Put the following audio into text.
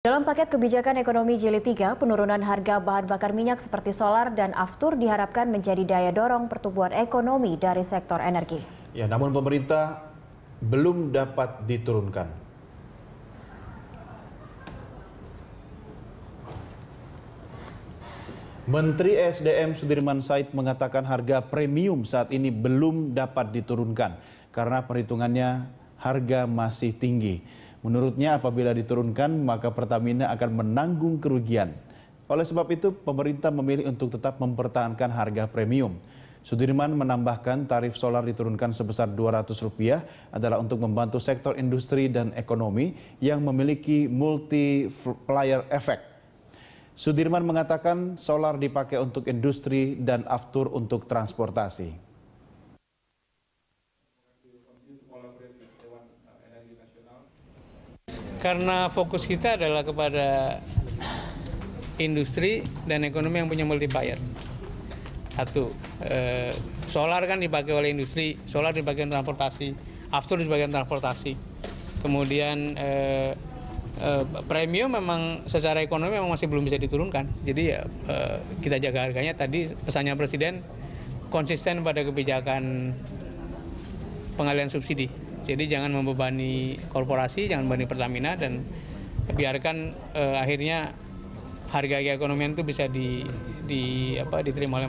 Dalam paket kebijakan ekonomi jilid 3, penurunan harga bahan bakar minyak seperti solar dan aftur diharapkan menjadi daya dorong pertumbuhan ekonomi dari sektor energi. Ya, namun pemerintah belum dapat diturunkan. Menteri SDM Sudirman Said mengatakan harga premium saat ini belum dapat diturunkan karena perhitungannya harga masih tinggi. Menurutnya apabila diturunkan maka Pertamina akan menanggung kerugian. Oleh sebab itu pemerintah memilih untuk tetap mempertahankan harga premium. Sudirman menambahkan tarif solar diturunkan sebesar Rp200 adalah untuk membantu sektor industri dan ekonomi yang memiliki multiplier effect. Sudirman mengatakan solar dipakai untuk industri dan aftur untuk transportasi. Karena fokus kita adalah kepada industri dan ekonomi yang punya multiplier. Satu, eh, solar kan dipakai oleh industri, solar di bagian transportasi, after di bagian transportasi. Kemudian eh, eh, premium memang secara ekonomi memang masih belum bisa diturunkan. Jadi ya eh, kita jaga harganya tadi pesannya Presiden konsisten pada kebijakan pengalian subsidi. Jadi jangan membebani korporasi, jangan membebani Pertamina dan biarkan eh, akhirnya harga ekonomi itu bisa di, di apa diterima oleh